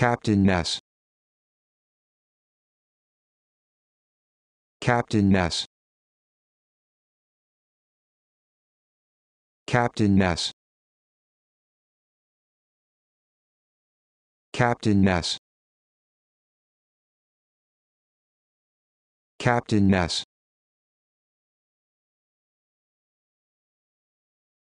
Captain Ness Captain Ness Captain Ness Captain Ness Captain Ness